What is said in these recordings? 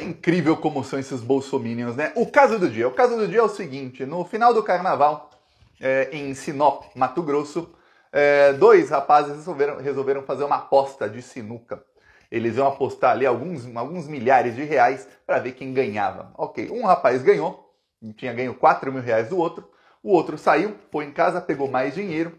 É incrível como são esses bolsominions, né? O caso do dia. O caso do dia é o seguinte: no final do carnaval, é, em Sinop, Mato Grosso, é, dois rapazes resolveram, resolveram fazer uma aposta de sinuca. Eles iam apostar ali alguns, alguns milhares de reais para ver quem ganhava. Ok, um rapaz ganhou, tinha ganho 4 mil reais do outro, o outro saiu, foi em casa, pegou mais dinheiro,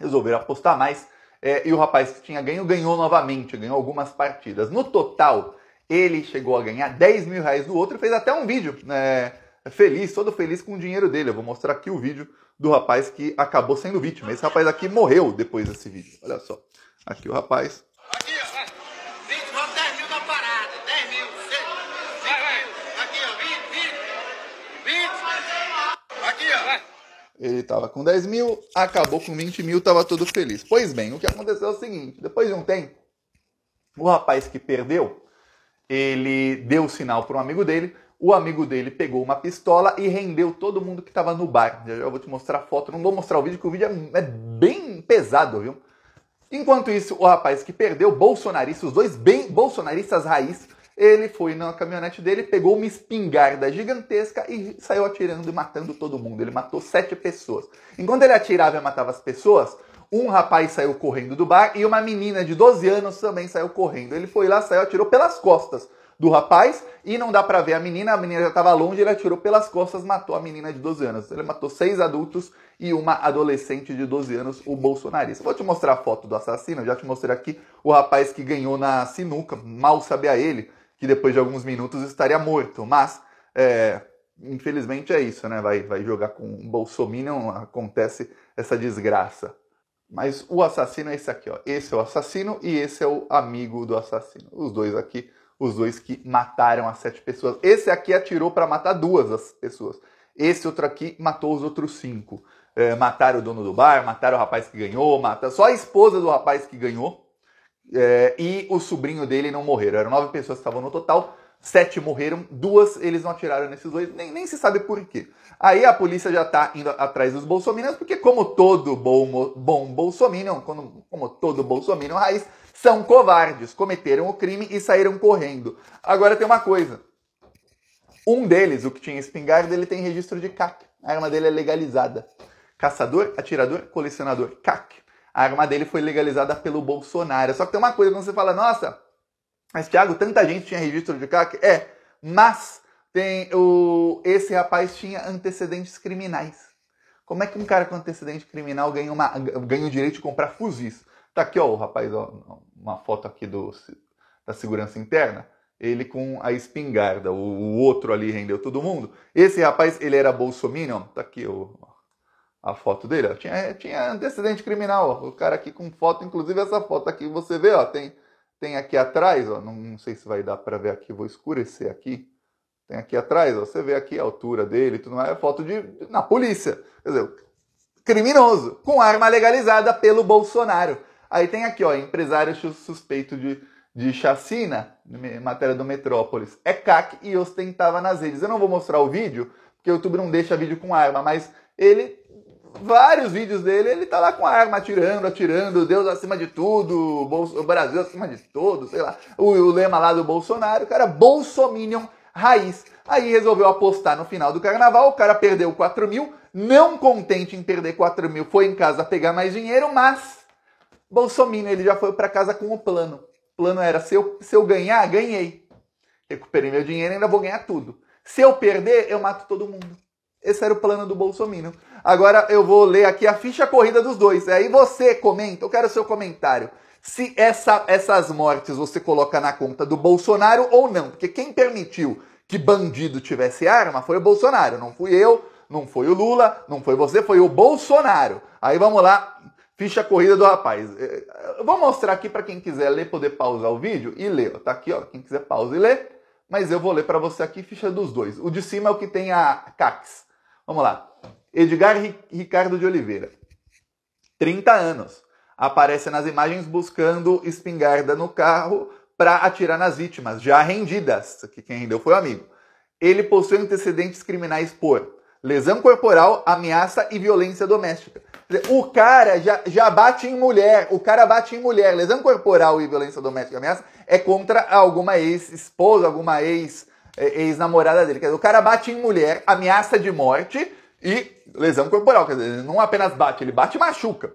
resolveram apostar mais, é, e o rapaz que tinha ganho ganhou novamente, ganhou algumas partidas. No total, ele chegou a ganhar 10 mil reais do outro e fez até um vídeo né, feliz, todo feliz com o dinheiro dele. Eu vou mostrar aqui o vídeo do rapaz que acabou sendo vítima. Esse rapaz aqui morreu depois desse vídeo. Olha só. Aqui o rapaz. Aqui, ó. 20, vamos 10 mil parada. 10 mil. Aqui, ó. 20, 20. 20. Aqui, ó. Vai. Ele estava com 10 mil, acabou com 20 mil, estava todo feliz. Pois bem, o que aconteceu é o seguinte: depois de um tempo, o rapaz que perdeu ele deu o sinal para um amigo dele, o amigo dele pegou uma pistola e rendeu todo mundo que estava no bar. Já, já vou te mostrar a foto, não vou mostrar o vídeo, que o vídeo é, é bem pesado, viu? Enquanto isso, o rapaz que perdeu, bolsonarista, os dois bem bolsonaristas raiz, ele foi na caminhonete dele, pegou uma espingarda gigantesca e saiu atirando e matando todo mundo. Ele matou sete pessoas. Enquanto ele atirava e matava as pessoas, um rapaz saiu correndo do bar e uma menina de 12 anos também saiu correndo. Ele foi lá, saiu, atirou pelas costas do rapaz e não dá para ver a menina, a menina já estava longe, ele atirou pelas costas, matou a menina de 12 anos. Ele matou seis adultos e uma adolescente de 12 anos, o bolsonarista. Vou te mostrar a foto do assassino, já te mostrei aqui o rapaz que ganhou na sinuca, mal sabia ele que depois de alguns minutos estaria morto, mas é, infelizmente é isso, né? Vai, vai jogar com o Bolsominion, acontece essa desgraça. Mas o assassino é esse aqui, ó. Esse é o assassino e esse é o amigo do assassino. Os dois aqui, os dois que mataram as sete pessoas. Esse aqui atirou para matar duas as pessoas. Esse outro aqui matou os outros cinco. É, mataram o dono do bar, mataram o rapaz que ganhou, mataram só a esposa do rapaz que ganhou é, e o sobrinho dele não morreram. Eram nove pessoas que estavam no total sete morreram, duas eles não atiraram nesses dois, nem, nem se sabe por quê. Aí a polícia já tá indo atrás dos bolsominions, porque como todo bom, bom bolsominion, como, como todo bolsominion raiz, são covardes, cometeram o crime e saíram correndo. Agora tem uma coisa, um deles, o que tinha espingarda, ele tem registro de CAC, a arma dele é legalizada. Caçador, atirador, colecionador, CAC. A arma dele foi legalizada pelo Bolsonaro. Só que tem uma coisa, quando você fala, nossa, mas, Thiago, tanta gente tinha registro de CAC? É, mas tem o esse rapaz tinha antecedentes criminais. Como é que um cara com antecedente criminal ganha, uma, ganha o direito de comprar fuzis? Tá aqui, ó, o rapaz, ó, uma foto aqui do, da segurança interna. Ele com a espingarda, o, o outro ali rendeu todo mundo. Esse rapaz, ele era bolsominion, tá aqui o, a foto dele, ó. Tinha, tinha antecedente criminal, ó, o cara aqui com foto, inclusive essa foto aqui, você vê, ó, tem tem aqui atrás, ó, não, não sei se vai dar para ver aqui, vou escurecer aqui. Tem aqui atrás, ó, você vê aqui a altura dele, tudo mais, é foto de na polícia, quer dizer, criminoso com arma legalizada pelo Bolsonaro. Aí tem aqui, ó, empresário suspeito de, de chacina, matéria do Metrópolis. É CAC e ostentava nas redes. Eu não vou mostrar o vídeo, porque o YouTube não deixa vídeo com arma, mas ele vários vídeos dele, ele tá lá com a arma atirando, atirando, Deus acima de tudo, o Brasil acima de tudo, sei lá. O, o lema lá do Bolsonaro, cara, Bolsominion raiz. Aí resolveu apostar no final do carnaval, o cara perdeu 4 mil, não contente em perder 4 mil, foi em casa pegar mais dinheiro, mas Bolsonaro ele já foi para casa com o plano. O plano era, se eu, se eu ganhar, ganhei. Recuperei meu dinheiro, ainda vou ganhar tudo. Se eu perder, eu mato todo mundo. Esse era o plano do Bolsonaro. Agora eu vou ler aqui a ficha corrida dos dois. Aí você comenta, eu quero seu comentário. Se essa, essas mortes você coloca na conta do Bolsonaro ou não. Porque quem permitiu que bandido tivesse arma foi o Bolsonaro. Não fui eu, não foi o Lula, não foi você, foi o Bolsonaro. Aí vamos lá, ficha corrida do rapaz. É, eu vou mostrar aqui para quem quiser ler, poder pausar o vídeo e ler. Tá aqui, ó. Quem quiser pausa e ler mas eu vou ler para você aqui ficha dos dois. O de cima é o que tem a CACs. Vamos lá. Edgar Ricardo de Oliveira. 30 anos. Aparece nas imagens buscando espingarda no carro para atirar nas vítimas, já rendidas, que quem rendeu foi o amigo. Ele possui antecedentes criminais por lesão corporal, ameaça e violência doméstica. O cara já, já bate em mulher, o cara bate em mulher, lesão corporal e violência doméstica ameaça é contra alguma ex-esposa, alguma ex é, ex-namorada dele. Quer dizer, o cara bate em mulher, ameaça de morte e lesão corporal. Quer dizer, ele não apenas bate, ele bate e machuca.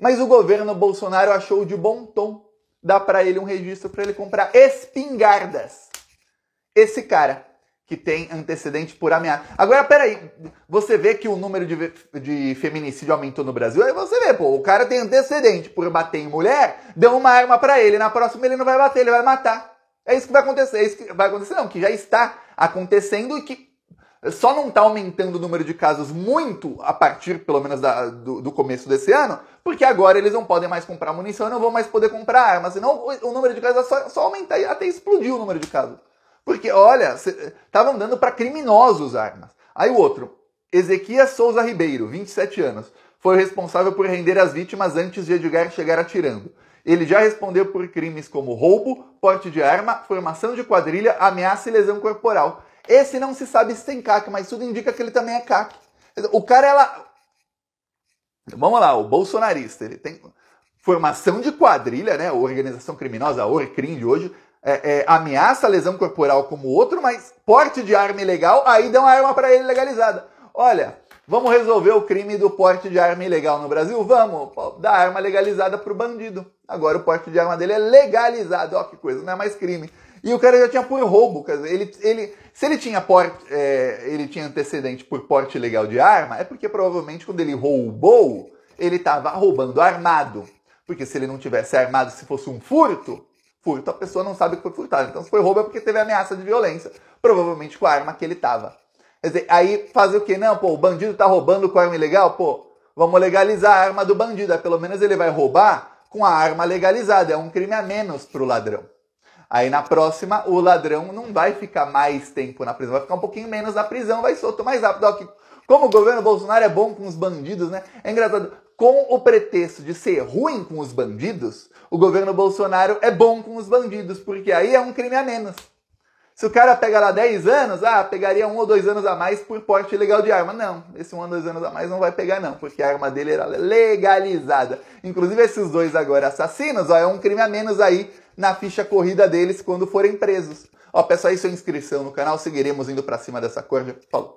Mas o governo Bolsonaro achou de bom tom dar para ele um registro para ele comprar espingardas. Esse cara que tem antecedente por ameaça. Agora, peraí, você vê que o número de, de feminicídio aumentou no Brasil? Aí você vê, pô, o cara tem antecedente por bater em mulher, deu uma arma para ele, na próxima ele não vai bater, ele vai matar. É isso que vai acontecer, é isso que vai acontecer, não, que já está acontecendo e que só não está aumentando o número de casos muito a partir, pelo menos, da, do, do, começo desse ano, porque agora eles não podem mais comprar munição e não vão mais poder comprar armas, senão o, o número de casos só, só aumentar e até explodir o número de casos. Porque, olha, estavam dando para criminosos armas. Aí o outro, Ezequias Souza Ribeiro, 27 anos, foi o responsável por render as vítimas antes de Edgar chegar atirando. Ele já respondeu por crimes como roubo, porte de arma, formação de quadrilha, ameaça e lesão corporal. Esse não se sabe se tem CAC, mas tudo indica que ele também é CAC. O cara, ela. Vamos lá, o bolsonarista, ele tem formação de quadrilha, né? Organização criminosa, a ORCRIM de hoje, é, é, ameaça lesão corporal como outro, mas porte de arma ilegal, aí dá uma arma para ele legalizada. Olha, Vamos resolver o crime do porte de arma ilegal no Brasil? Vamos! Dar arma legalizada pro bandido. Agora o porte de arma dele é legalizado. Ó, que coisa, não é mais crime. E o cara já tinha por roubo. Quer dizer, ele, ele, se ele tinha, porte, é, ele tinha antecedente por porte ilegal de arma, é porque provavelmente quando ele roubou, ele estava roubando armado. Porque se ele não tivesse armado, se fosse um furto, furto a pessoa não sabe que foi furtado. Então se foi roubo é porque teve ameaça de violência. Provavelmente com a arma que ele estava. Dizer, aí fazer o quê? Não, pô, o bandido tá roubando com arma ilegal? Pô, vamos legalizar a arma do bandido. Aí é, pelo menos ele vai roubar com a arma legalizada. É um crime a menos pro ladrão. Aí na próxima, o ladrão não vai ficar mais tempo na prisão, vai ficar um pouquinho menos na prisão, vai solto mais rápido. como o governo Bolsonaro é bom com os bandidos, né? É engraçado. Com o pretexto de ser ruim com os bandidos, o governo Bolsonaro é bom com os bandidos, porque aí é um crime a menos. Se o cara pega lá 10 anos, ah, pegaria um ou dois anos a mais por porte ilegal de arma. Não, esse um ou dois anos a mais não vai pegar, não, porque a arma dele era legalizada. Inclusive, esses dois agora assassinos, ó, é um crime a menos aí na ficha corrida deles quando forem presos. Ó, peço aí sua inscrição no canal, seguiremos indo para cima dessa corja. Falou!